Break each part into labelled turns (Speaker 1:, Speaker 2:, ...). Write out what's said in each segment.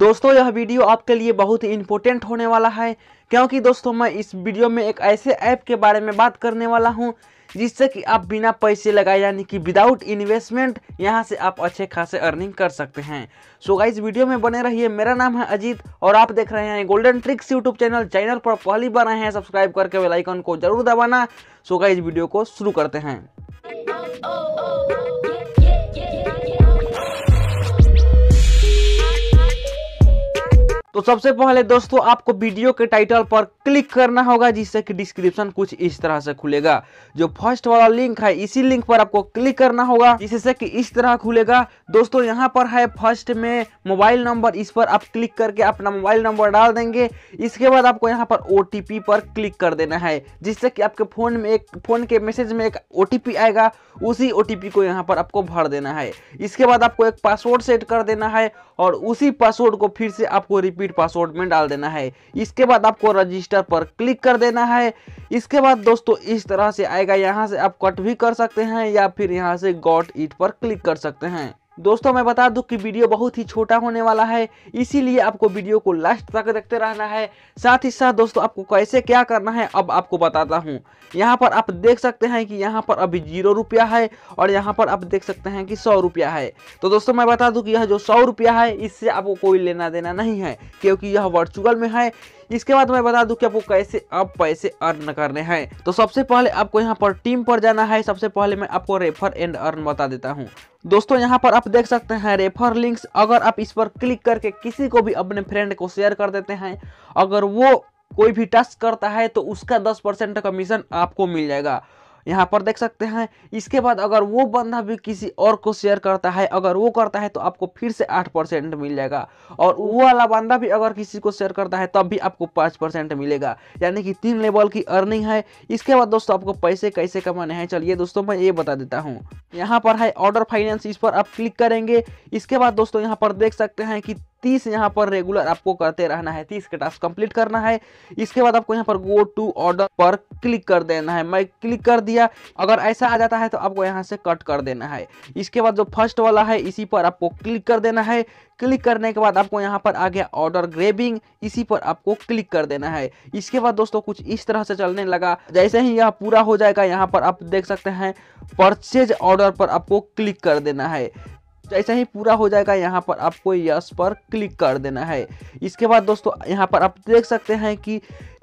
Speaker 1: दोस्तों यह वीडियो आपके लिए बहुत ही इम्पोर्टेंट होने वाला है क्योंकि दोस्तों मैं इस वीडियो में एक ऐसे ऐप के बारे में बात करने वाला हूं जिससे कि आप बिना पैसे लगाए यानी कि विदाउट इन्वेस्टमेंट यहां से आप अच्छे खासे अर्निंग कर सकते हैं सो गाइज वीडियो में बने रहिए मेरा नाम है अजीत और आप देख रहे हैं golden tricks YouTube channel channel पर पहली बार आए हैं सब्सक्राइब करके वेलाइकन को जरूर दबाना सो गाइज वीडियो को शुरू करते हैं तो सबसे पहले दोस्तों आपको वीडियो के टाइटल पर क्लिक करना होगा जिससे कि डिस्क्रिप्शन कुछ इस तरह से खुलेगा जो फर्स्ट वाला लिंक है इसी लिंक पर आपको क्लिक करना होगा जिससे कि इस तरह खुलेगा दोस्तों यहां पर है फर्स्ट में मोबाइल नंबर इस पर आप क्लिक करके अपना मोबाइल नंबर डाल देंगे इसके बाद आपको यहाँ पर ओ पर क्लिक कर देना है जिससे कि आपके फ़ोन में एक फ़ोन के मैसेज में एक ओ आएगा उसी ओ को यहाँ पर आपको भर देना है इसके बाद आपको एक पासवर्ड सेट कर देना है और उसी पासवर्ड को फिर से आपको रिपीट रिपीट पासवर्ड में डाल देना है इसके बाद आपको रजिस्टर पर क्लिक कर देना है इसके बाद दोस्तों इस तरह से आएगा यहाँ से आप कट भी कर सकते हैं या फिर यहाँ से गॉट इट पर क्लिक कर सकते हैं दोस्तों मैं बता दूं कि वीडियो बहुत ही छोटा होने वाला है इसीलिए आपको वीडियो को लास्ट तक देखते रहना है साथ ही साथ दोस्तों आपको कैसे क्या करना है अब आपको बताता हूं यहां पर आप देख सकते हैं कि यहां पर अभी जीरो रुपया है और यहां पर आप देख सकते हैं कि सौ रुपया है तो दोस्तों मैं बता दूँ कि यह जो सौ रुपया है इससे आपको कोई लेना देना नहीं है क्योंकि यह वर्चुअल में है इसके बाद मैं बता दूं कि आपको कैसे अब पैसे अर्न करने हैं तो सबसे पहले आपको यहां पर टीम पर जाना है सबसे पहले मैं आपको रेफर एंड अर्न बता देता हूं दोस्तों यहां पर आप देख सकते हैं रेफर लिंक्स अगर आप इस पर क्लिक करके किसी को भी अपने फ्रेंड को शेयर कर देते हैं अगर वो कोई भी टास्क करता है तो उसका दस परसेंट कमीशन आपको मिल जाएगा यहाँ पर देख सकते हैं इसके बाद अगर वो बंदा भी किसी और को शेयर करता है अगर वो करता है तो आपको फिर से आठ परसेंट मिल जाएगा और वो वाला बंदा भी अगर किसी को शेयर करता है तब तो भी आपको पाँच परसेंट मिलेगा यानी कि तीन लेवल की अर्निंग है इसके बाद दोस्तों आपको पैसे कैसे कमाने हैं चलिए दोस्तों मैं ये बता देता हूँ यहाँ पर है ऑर्डर फाइनेंस इस पर आप क्लिक करेंगे इसके बाद दोस्तों यहाँ पर देख सकते हैं कि तीस यहाँ पर रेगुलर आपको करते रहना है तीस का टास्क कंप्लीट करना है इसके बाद आपको यहाँ पर गो टू ऑर्डर पर क्लिक कर देना है मैं क्लिक कर दिया अगर ऐसा आ जाता है तो आपको यहाँ से कट कर देना है इसके बाद जो फर्स्ट वाला है इसी पर आपको क्लिक कर देना है क्लिक करने के बाद आपको यहाँ पर आ गया ऑर्डर ग्रेबिंग इसी पर आपको क्लिक कर देना है इसके बाद दोस्तों कुछ इस तरह से चलने लगा जैसे ही यह पूरा हो जाएगा यहाँ पर आप देख सकते हैं परचेज ऑर्डर पर आपको क्लिक कर देना है तो ऐसा ही पूरा हो जाएगा यहाँ पर आपको यस पर क्लिक कर देना है इसके बाद दोस्तों यहाँ पर आप देख सकते हैं कि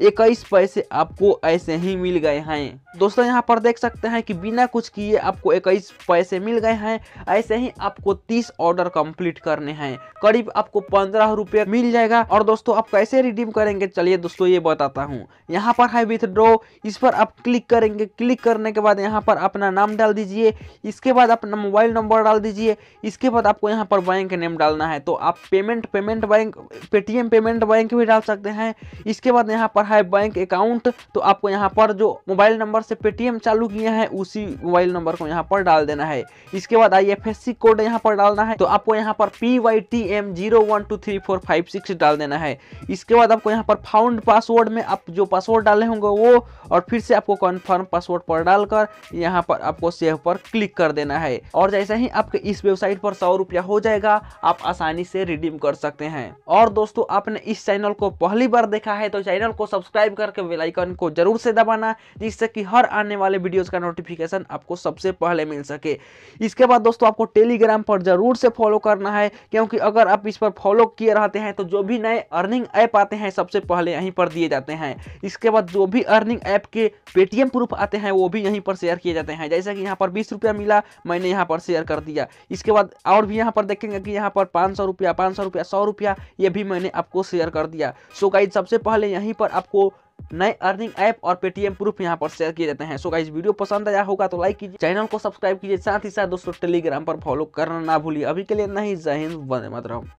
Speaker 1: इक्कीस पैसे आपको ऐसे ही मिल गए हैं दोस्तों यहाँ पर देख सकते हैं कि बिना कुछ किए आपको इक्कीस पैसे मिल गए हैं ऐसे ही आपको तीस ऑर्डर कंप्लीट करने हैं करीब आपको पंद्रह रुपये मिल जाएगा और दोस्तों आप कैसे रिडीम करेंगे चलिए दोस्तों ये बताता हूँ यहाँ पर है विथड्रॉ इस पर आप क्लिक करेंगे क्लिक करने के बाद यहाँ पर अपना नाम डाल दीजिए इसके बाद अपना मोबाइल नंबर डाल दीजिए इस इसके बाद आपको यहाँ पर बैंक नेम डालना है तो आप payment payment bank Paytm payment bank भी डाल सकते हैं इसके बाद यहाँ पर है बैंक अकाउंट तो आपको यहाँ पर जो मोबाइल नंबर से पेटीएम चालू किया है उसी मोबाइल नंबर को यहाँ पर डाल देना है इसके बाद आई कोड यहाँ पर डालना है तो आपको यहाँ पर P Y T M zero one two three four five six डाल देना है इसके बाद आपको यहाँ पर फाउंड पासवर्ड में आप जो पासवर्ड डाले होंगे वो और फिर से आपको कन्फर्म पासवर्ड पर डालकर यहाँ पर आपको सेव पर क्लिक कर देना है और जैसे ही आपके इस वेबसाइट साइट पर सौ रुपया हो जाएगा आप आसानी से रिडीम कर सकते हैं और दोस्तों आपने इस चैनल को पहली बार देखा है तो चैनल को सब्सक्राइब करके बेलाइकन को जरूर से दबाना जिससे कि हर आने वाले वीडियोज का नोटिफिकेशन आपको सबसे पहले मिल सके इसके बाद दोस्तों आपको टेलीग्राम पर जरूर से फॉलो करना है क्योंकि अगर आप इस पर फॉलो किए रहते हैं तो जो भी नए अर्निंग ऐप आते हैं सबसे पहले यहीं पर दिए जाते हैं इसके बाद जो भी अर्निंग ऐप के पेटीएम प्रूफ आते हैं वो भी यहीं पर शेयर किए जाते हैं जैसे कि यहाँ पर बीस रुपया मिला मैंने यहाँ पर शेयर कर दिया इसके बाद और भी यहाँ पर देखेंगे कि यहाँ पर पाँच सौ रुपया पाँच सौ रुपया सौ रुपया ये भी मैंने आपको शेयर कर दिया सो गाइज सबसे पहले यहीं पर आपको नए अर्निंग ऐप और पेटीएम प्रूफ यहाँ पर शेयर किए जाते हैं सो गाइज वीडियो पसंद आया होगा तो लाइक कीजिए चैनल को सब्सक्राइब कीजिए साथ ही साथ दोस्तों टेलीग्राम पर फॉलो करना ना भूलिए अभी के लिए नहीं जहिंद हिंद वंदे मातरम